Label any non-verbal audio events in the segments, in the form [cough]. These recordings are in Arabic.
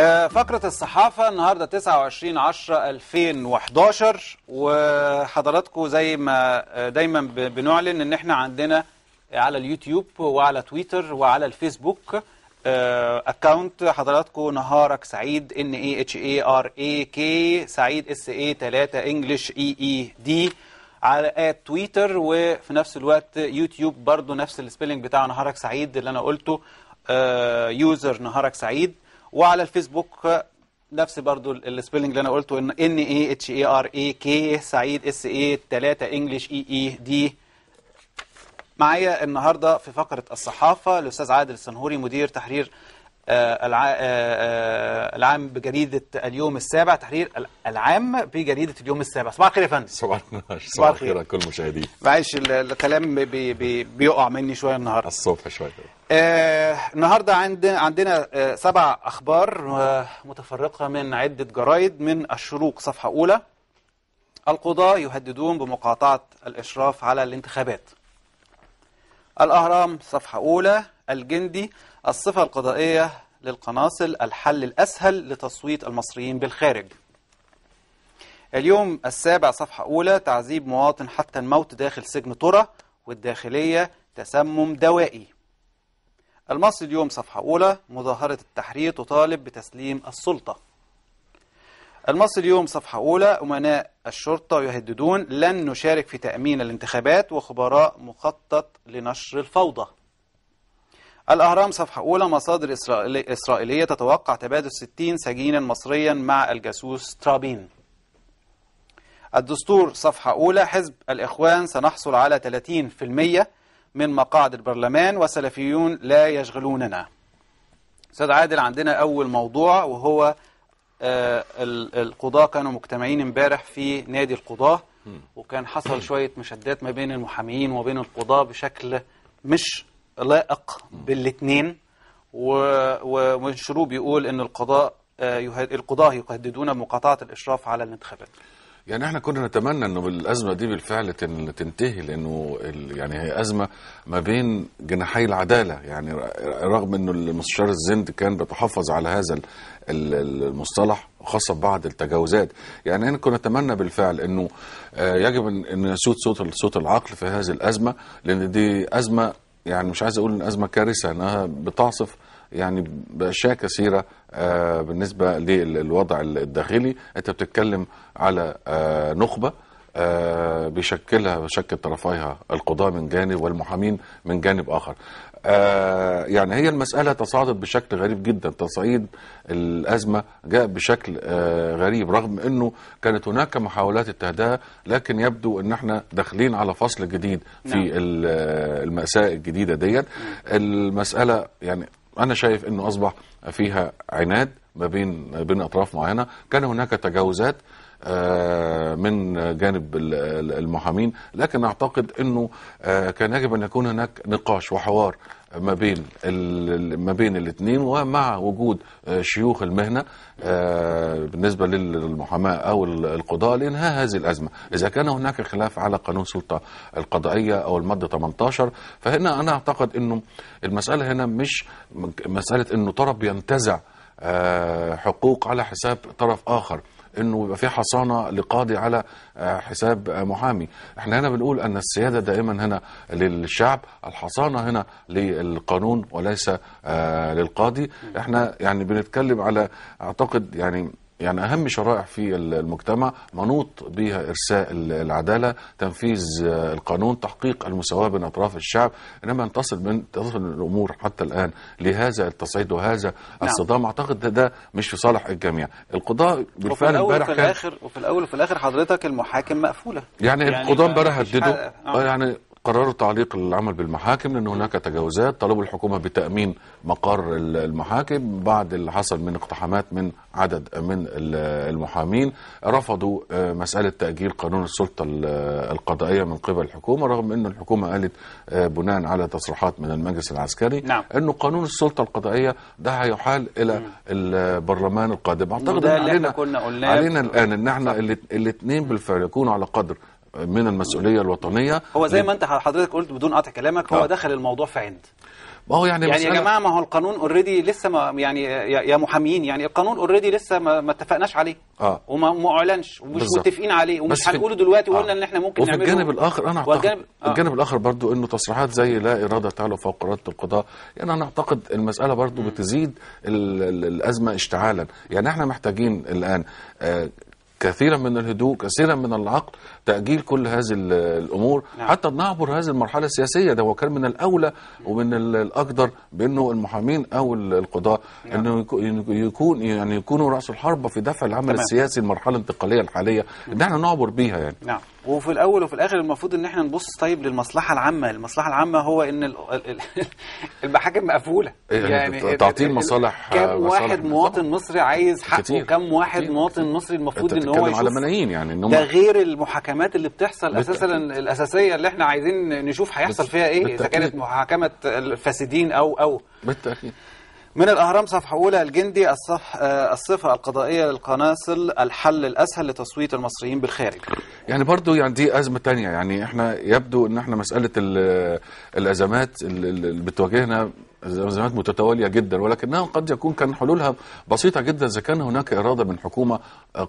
آه، فقرة الصحافة النهاردة 29 10 2011 وحضراتكم زي ما آه، دايما بنعلن ان احنا عندنا على اليوتيوب وعلى تويتر وعلى الفيسبوك آه، اكونت حضراتكم نهارك سعيد ان اي اتش اي ار اي كي سعيد اس اي 3 انجلش اي اي دي على تويتر وفي نفس الوقت يوتيوب برضو نفس السبيلنج بتاع نهارك سعيد اللي انا قلته يوزر نهارك سعيد وعلى الفيسبوك نفس برضو السبيلنج اللي انا قلته ان ان اي اتش اي ار اي كي سعيد اس اي 3 انجلش اي اي دي معايا النهارده في فقره الصحافه الاستاذ عادل السنهوري مدير تحرير آه، آه، آه، العام بجريدة اليوم السابع تحرير العام بجريدة اليوم السابع صباح الخير يا فندم صباح النهار صباح الخير كل المشاهدين معلش الكلام بي بي بيقع مني شوية النهاردة الصبح شوية آه النهارده عندنا عندنا آه سبع اخبار آه متفرقه من عده جرايد من الشروق صفحه اولى القضاة يهددون بمقاطعة الإشراف على الانتخابات الأهرام صفحة أولى الجندي الصفة القضائية للقناصل الحل الأسهل لتصويت المصريين بالخارج اليوم السابع صفحة أولى تعذيب مواطن حتى الموت داخل سجن طرة والداخلية تسمم دوائي المصري اليوم صفحة أولى مظاهرة التحرير تطالب بتسليم السلطة المصري اليوم صفحة أولى أمناء الشرطة يهددون لن نشارك في تأمين الانتخابات وخبراء مخطط لنشر الفوضى الأهرام صفحة أولى مصادر إسرائيلي إسرائيلية تتوقع تبادل 60 سجينا مصريا مع الجاسوس ترابين الدستور صفحة أولى حزب الإخوان سنحصل على 30% من مقاعد البرلمان والسلفيون لا يشغلوننا أستاذ عادل عندنا أول موضوع وهو آه، القضاة كانوا مجتمعين امبارح في نادي القضاة وكان حصل شوية مشادات ما بين المحاميين وبين القضاة بشكل مش لائق بالاثنين ومنشرو بيقول ان القضاء آه، القضاة يهددون بمقاطعة الإشراف على الانتخابات يعني احنا كنا نتمنى انه بالازمه دي بالفعل تنتهي لانه يعني هي ازمه ما بين جناحي العداله يعني رغم انه المستشار الزند كان بيتحفظ على هذا المصطلح خاصه بعد التجاوزات يعني انا كنا نتمنى بالفعل انه آه، يجب ان يسود صوت صوت العقل في هذه الازمه لان دي ازمه يعني مش عايز اقول ان ازمه كارثه انها بتعصف يعني باشياء كثيره آه، بالنسبه للوضع الداخلي انت بتتكلم على آه، نخبه آه، بيشكلها بشكل طرفيها القضاة من جانب والمحامين من جانب آخر آه، يعني هي المسألة تصاعدت بشكل غريب جدا تصعيد الأزمة جاء بشكل آه، غريب رغم أنه كانت هناك محاولات التهدئه لكن يبدو أن احنا داخلين على فصل جديد في نعم. المأساة الجديدة ديت المسألة يعني أنا شايف أنه أصبح فيها عناد ما بين بين أطراف معينة كان هناك تجاوزات آه، من جانب المحامين لكن اعتقد انه آه، كان يجب ان يكون هناك نقاش وحوار ما بين ما بين الاثنين ومع وجود آه، شيوخ المهنه بالنسبه للمحاماه او القضاء لانهاء هذه الازمه، اذا كان هناك خلاف على قانون السلطه القضائيه او الماده 18 فهنا انا اعتقد انه المساله هنا مش مساله انه طرف ينتزع حقوق على حساب طرف اخر، انه يبقى في حصانه لقاضي على آه، حساب آه، محامي احنا هنا بنقول ان السياده دائما هنا للشعب الحصانه هنا للقانون وليس آه، للقاضي احنا يعني بنتكلم على اعتقد يعني يعني أهم شرائح في المجتمع منوط بها إرساء العدالة تنفيذ آه، القانون تحقيق المساواة بين أطراف الشعب إنما أن تصل من تصل الأمور حتى الآن لهذا التصعيد وهذا نعم. الصدام أعتقد ده, ده مش في صالح الجميع القضاء بالفعل امبارح كان وفي الأول وفي الآخر حضرتك المحاكم مقفولة يعني, يعني القضاء امبارح هددوا آه. آه، يعني قرروا تعليق العمل بالمحاكم لأن هناك تجاوزات طلبوا الحكومة بتأمين مقر المحاكم بعد اللي حصل من اقتحامات من عدد من المحامين رفضوا آه، مسألة تأجيل قانون السلطة القضائية من قبل الحكومة رغم أن الحكومة قالت آه، بناء على تصريحات من المجلس العسكري نعم. أنه قانون السلطة القضائية ده هيحال إلى البرلمان القادم أعتقد أن علينا, علينا الآن أن احنا الاثنين بالفعل يكونوا على قدر من المسؤوليه الوطنيه هو زي ما انت حضرتك قلت بدون قطع كلامك هو آه. دخل الموضوع في عند ما هو يعني يعني يا جماعه ما هو القانون اوريدي لسه ما يعني يا محامين يعني القانون اوريدي لسه ما, ما اتفقناش عليه اه وما اعلنش ومش بالزبط. متفقين عليه ومش هنقوله دلوقتي وقلنا آه. ان احنا ممكن وفي نعمله الجانب الاخر انا اعتقد والجانب... آه. الجانب الاخر برضو انه تصريحات زي لا اراده تعلو فوق اراده القضاء يعني انا اعتقد المساله برضو بتزيد الازمه اشتعالا يعني احنا محتاجين الان آه كثيرا من الهدوء كثيرا من العقل تأجيل كل هذه الأمور نعم. حتى نعبر هذه المرحلة السياسية ده وكان من الأولى ومن الأقدر بأنه المحامين أو القضاء نعم. أنه يكون يعني يكونوا رأس الحربة في دفع العمل تمام. السياسي المرحلة الانتقالية الحالية نعم. إن احنا نعبر بيها يعني نعم وفي الاول وفي الاخر المفروض ان احنا نبص طيب للمصلحه العامه المصلحه العامه هو ان [laughs] المحاكم مقفوله إيه، يعني تعطيل مصالح كم واحد مواطن مصري عايز حقه كتير. كم واحد كتير. مواطن مصري المفروض ان هو على ملايين يعني إن ده غير المحاكمات اللي بتحصل اساسا الاساسيه اللي احنا عايزين نشوف هيحصل فيها ايه اذا كانت محاكمه الفاسدين او او بالتاكيد من الأهرام صفحة أولى الجندي الصف... آه، الصفة القضائية للقناصل الحل الأسهل لتصويت المصريين بالخارج يعني برضو يعني دي أزمة تانية يعني احنا يبدو ان احنا مسألة الأزمات اللي بتواجهنا أزمات متتالية جدا ولكنها قد يكون كان حلولها بسيطة جدا إذا كان هناك إرادة من حكومة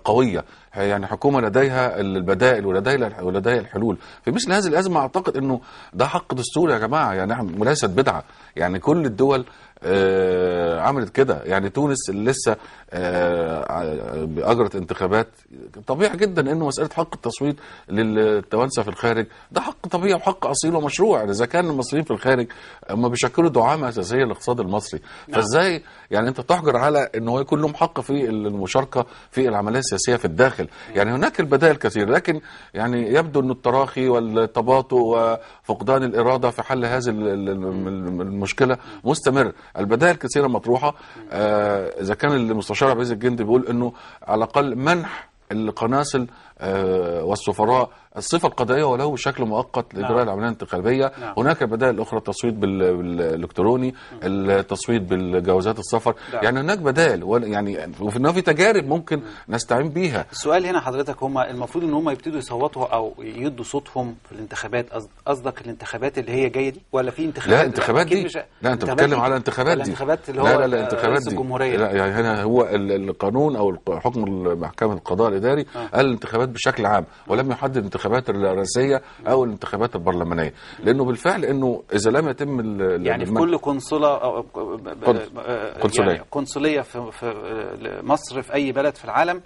قوية يعني حكومة لديها البدائل ولديها ولديها الحلول في مثل هذه الأزمة أعتقد أنه ده حق دستوري يا جماعة يعني وليست بدعة يعني كل الدول آه، عملت كده يعني تونس اللي لسه آه، اجرت انتخابات طبيعي جدا انه مساله حق التصويت للتوانسه في الخارج ده حق طبيعي وحق اصيل ومشروع يعني اذا كان المصريين في الخارج هم بيشكلوا دعامه اساسيه للاقتصاد المصري نعم. فازاي يعني انت تحجر على ان هو يكون لهم حق في المشاركه في العمليه السياسيه في الداخل نعم. يعني هناك البدائل كثير لكن يعني يبدو ان التراخي والتباطؤ وفقدان الاراده في حل هذه المشكله مستمر البدائل كثيرة مطروحة آه، إذا كان المستشار عبد العزيز الجندي بيقول إنه على الأقل منح القناصل آه، والسفراء الصفه القضائيه ولو شكل مؤقت لاجراء نعم. العمليه الانتخابيه نعم. هناك بدائل اخرى التصويت بالالكتروني نعم. التصويت بالجوازات السفر نعم. يعني هناك بدائل يعني وفي في تجارب ممكن نستعين بيها السؤال هنا حضرتك هم المفروض ان هم يبتدوا يصوتوا او يدوا صوتهم في الانتخابات قصدك الانتخابات اللي هي جايه دي ولا في انتخابات لا انتخابات دي لا انت بتتكلم على انتخابات دي الانتخابات اللي هو لا لا, لا انتخابات دي الجمهوريه لا يعني هنا هو القانون او حكم المحكمه القضاء الاداري آه. قال الانتخابات الانتخابات بشكل عام ولم يحدد الانتخابات الرئاسيه او الانتخابات البرلمانيه لانه بالفعل انه اذا لم يتم يعني في كل قنصله قنصليه أه، أه، يعني قنصليه في مصر في اي بلد في العالم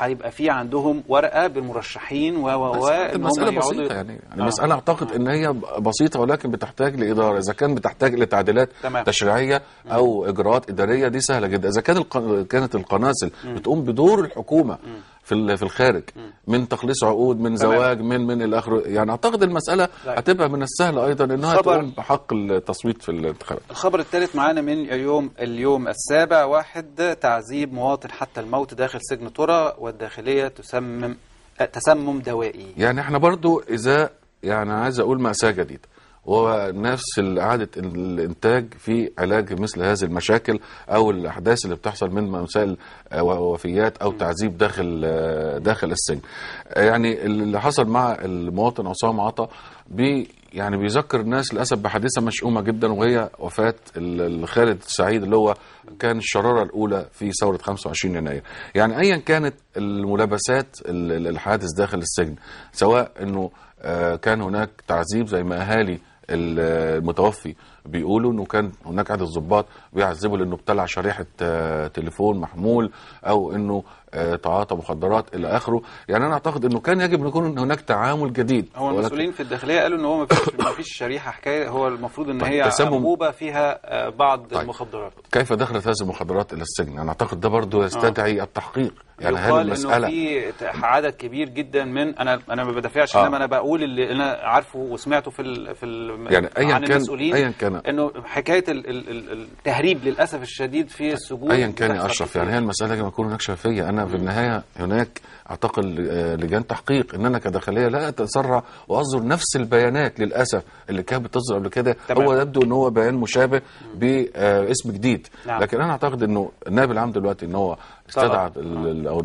هيبقى في عندهم ورقه بالمرشحين و و المساله بسيطه يعني. يعني, آه. المساله اعتقد آه. ان هي بسيطه ولكن بتحتاج لاداره اذا كان بتحتاج لتعديلات تمام. تشريعيه او اجراءات اداريه دي سهله جدا اذا كان الق... كانت القناصل بتقوم بدور الحكومه مم. في في الخارج من تخليص عقود من زواج من من الاخر يعني اعتقد المساله طيب. هتبقى من السهل ايضا انها تقوم بحق التصويت في الانتخابات الخبر الثالث معانا من يوم اليوم السابع واحد تعذيب مواطن حتى الموت داخل سجن ترى والداخليه تسمم تسمم دوائي يعني احنا برضو اذا يعني عايز اقول مأساة جديده ونفس إعادة الإنتاج في علاج مثل هذه المشاكل أو الأحداث اللي بتحصل من مسائل آه، وفيات أو تعذيب داخل آه، داخل السجن يعني اللي حصل مع المواطن عصام عطا بي يعني بيذكر الناس للاسف بحادثه مشؤومه جدا وهي وفاه خالد سعيد اللي هو كان الشراره الاولى في ثوره 25 يناير يعني ايا كانت الملابسات الحادث داخل السجن سواء انه آه، كان هناك تعذيب زي ما اهالي المتوفي بيقولوا انه كان هناك عدد ضباط بيعذبوا لانه ابتلع شريحه آه، تليفون محمول او انه تعاطى مخدرات الى اخره يعني انا اعتقد انه كان يجب ان يكون هناك تعامل جديد هو المسؤولين في الداخليه قالوا ان هو ما فيش شريحه حكايه هو المفروض ان طيب، هي انبوبه فيها آه، بعض طيب المخدرات كيف دخلت هذه المخدرات الى السجن انا اعتقد ده برضه آه. يستدعي آه. التحقيق يعني هل المساله انه في عدد كبير جدا من انا انا ما بدافعش آه. انما انا بقول اللي انا عارفه وسمعته في الـ في الـ يعني أيا عن كان المسؤولين ايا كان انه حكايه الـ الـ التهريب للاسف الشديد في طيب. السجون ايا كان يا اشرف يعني هي المساله لما يكون هناك شفافيه انا يعني في النهايه هناك اعتقد آه، لجان تحقيق ان انا كداخليه لا اتسرع واصدر نفس البيانات للاسف اللي كانت بتصدر قبل كده هو يبدو ان هو بيان مشابه باسم جديد نعم. لكن انا اعتقد انه النائب العام دلوقتي ان هو استدعى او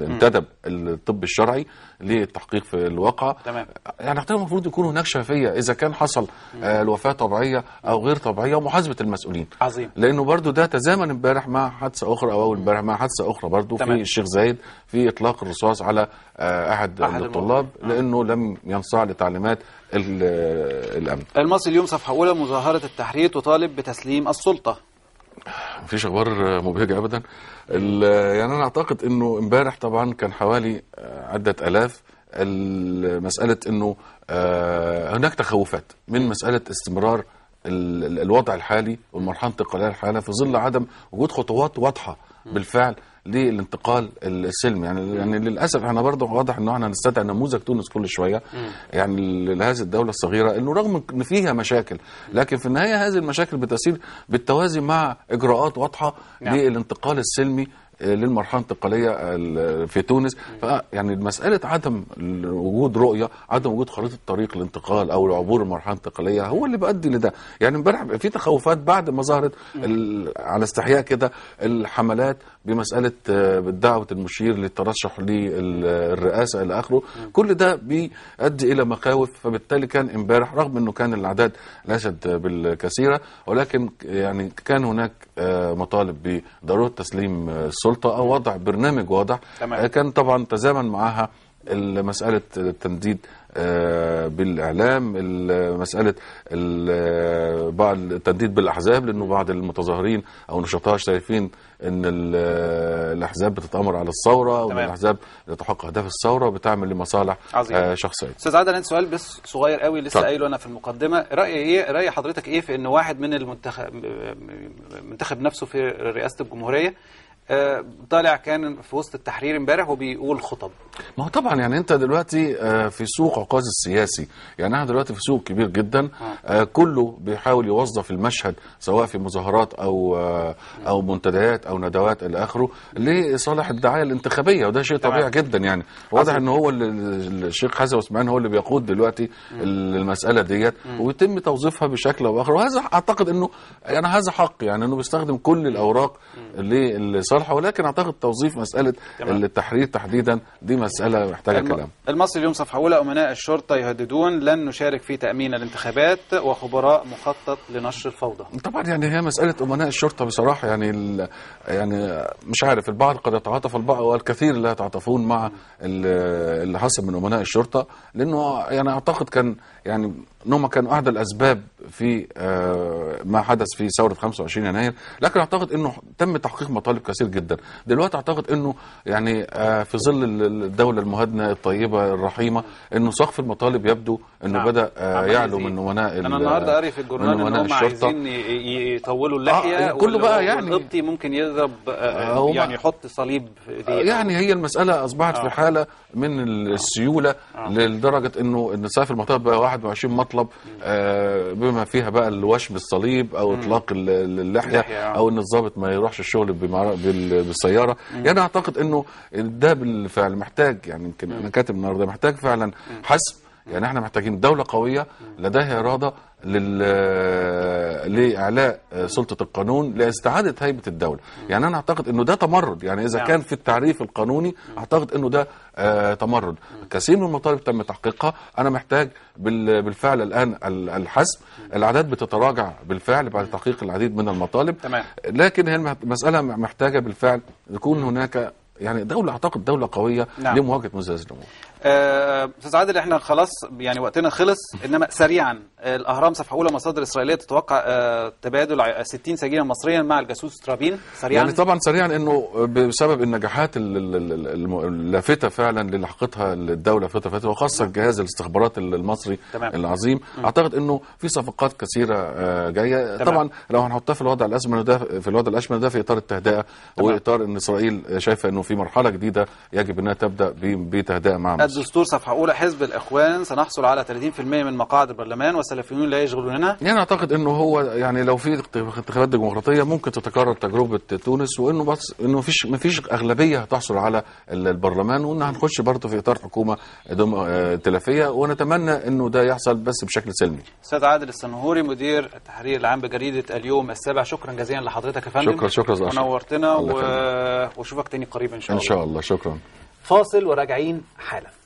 انتدب الطب الشرعي للتحقيق في الواقع تمام يعني اعتقد المفروض يكون هناك شفافيه اذا كان حصل آه الوفاه طبيعيه او غير طبيعيه ومحاسبه المسؤولين عظيم لانه برضو ده تزامن امبارح مع حادثه اخرى او اول امبارح مع حادثه اخرى برضو تمام. في الشيخ زايد في اطلاق الرصاص على آه احد, أحد الطلاب آه. لانه لم ينصاع لتعليمات آه، الامن المصري اليوم صفحه اولى مظاهره التحرير تطالب بتسليم السلطه مفيش اخبار مبهجه ابدا يعني انا اعتقد انه امبارح طبعا كان حوالي آه، عده الاف مساله انه آه، هناك تخوفات من مساله استمرار الوضع الحالي والمرحله الانتقاليه الحاليه في ظل عدم وجود خطوات واضحه بالفعل للانتقال السلمي يعني م. يعني للاسف احنا برضه واضح انه احنا نستدعي نموذج تونس كل شويه م. يعني لهذه الدوله الصغيره انه رغم ان فيها مشاكل لكن في النهايه هذه المشاكل بتسير بالتوازي مع اجراءات واضحه نعم. للانتقال السلمي آه، للمرحله الانتقاليه آه، في تونس يعني مساله عدم وجود رؤيه عدم وجود خريطه طريق الانتقال او العبور المرحله الانتقاليه هو اللي بيؤدي لده يعني امبارح في تخوفات بعد ما ظهرت على استحياء كده الحملات بمساله آه، دعوه المشير للترشح للرئاسه الى اخره كل ده بيؤدي الى مخاوف فبالتالي كان امبارح رغم انه كان الاعداد ليست بالكثيره ولكن يعني كان هناك آه، مطالب بضروره تسليم السلطه آه، او وضع برنامج واضح تمام. كان طبعا تزامن معها مساله التمديد آه، بالاعلام مساله بعض التنديد بالاحزاب لانه بعض المتظاهرين او نشطاء شايفين ان الاحزاب بتتامر على الثوره وان الاحزاب تحقق اهداف الثوره وبتعمل لمصالح عظيم. آه، شخصيه استاذ عادل عندي سؤال بس صغير قوي لسه قايله انا في المقدمه راي ايه راي حضرتك ايه في ان واحد من المنتخب منتخب نفسه في رئاسه الجمهوريه آه، طالع كان في وسط التحرير امبارح وبيقول خطب ما هو طبعا يعني انت دلوقتي آه، في سوق عكاظ السياسي يعني احنا دلوقتي في سوق كبير جدا آه. كله بيحاول يوظف المشهد سواء في مظاهرات او او منتديات او ندوات الى اخره لصالح الدعايه الانتخابيه وده شيء طبيعي جدا يعني واضح ان هو الشيخ حسن عثمان هو اللي بيقود دلوقتي المساله ديت ويتم توظيفها بشكل او باخر وهذا اعتقد انه يعني هذا حق يعني انه بيستخدم كل الاوراق لصالح شرحه ولكن اعتقد توظيف مساله تمام. التحرير تحديدا دي مساله محتاجه الم... كلام المصري اليوم صفحه اولى امناء الشرطه يهددون لن نشارك في تامين الانتخابات وخبراء مخطط لنشر الفوضى طبعا يعني هي مساله امناء الشرطه بصراحه يعني ال... يعني مش عارف البعض قد يتعاطف البعض والكثير لا يتعاطفون مع اللي حصل من امناء الشرطه لانه يعني اعتقد كان يعني ان هم كانوا أحد الأسباب في آه، ما حدث في ثورة 25 يناير لكن أعتقد أنه تم تحقيق مطالب كثير جدا دلوقتي أعتقد أنه يعني آه، في ظل الدولة المهادنة الطيبة الرحيمة أنه سقف المطالب يبدو أنه نعم. بدأ آه، يعلو من وناء أنا النهاردة قاري في الجورنال أن هم عايزين يطولوا اللحية آه كله بقى يعني القبطي ممكن يضرب آه يعني يحط صليب يعني هي المسألة أصبحت آه. في حالة من السيولة آه. لدرجة أنه إن سقف المطالب بقى 21 مطلب المطلب آه، بما فيها بقى الوشم الصليب او اطلاق اللحيه آه. او ان الضابط ما يروحش الشغل بالسياره يعني انا اعتقد انه ده بالفعل محتاج يعني يمكن انا كاتب النهارده محتاج فعلا حسم يعني احنا محتاجين دولة قوية لديها إرادة آه، لإعلاء آه، سلطة القانون لاستعادة هيبة الدولة يعني أنا أعتقد أنه ده تمرد يعني إذا نعم. كان في التعريف القانوني أعتقد أنه ده آه، تمرد كثير من المطالب تم تحقيقها أنا محتاج بالفعل الآن الحسم الأعداد بتتراجع بالفعل بعد تحقيق العديد من المطالب لكن هي المسألة محتاجة بالفعل يكون هناك يعني دولة أعتقد دولة قوية نعم. لمواجهة مزاز الأمور آه، استاذ عادل احنا خلاص يعني وقتنا خلص انما سريعا الاهرام صفحه اولى مصادر اسرائيليه تتوقع آه، تبادل 60 سجينا مصريا مع الجاسوس ترابين سريعا يعني طبعا سريعا انه بسبب النجاحات اللافته فعلا اللي حققتها الدوله الفتره فاتت وخاصه جهاز الاستخبارات المصري تمام. العظيم م. اعتقد انه في صفقات كثيره آه، جايه تمام. طبعا لو هنحطها في الوضع الازمن ده في الوضع الاشمل ده في اطار التهدئه واطار ان اسرائيل شايفه انه في مرحله جديده يجب انها تبدا بتهدئه مع مصر الدستور صفحة أولى حزب الإخوان سنحصل على 30% من مقاعد البرلمان والسلفيون لا يشغلوننا يعني أعتقد أنه هو يعني لو في انتخابات ديمقراطية ممكن تتكرر تجربة تونس وأنه بس أنه فيش ما فيش أغلبية هتحصل على البرلمان وأن هنخش برضه في إطار حكومة ائتلافية ونتمنى أنه ده يحصل بس بشكل سلمي. أستاذ عادل السنهوري مدير التحرير العام بجريدة اليوم السابع شكرا جزيلا لحضرتك يا فندم شكرا شكرا نورتنا وشوفك تاني قريبا إن شاء الله إن شاء الله شكرا فاصل وراجعين حالا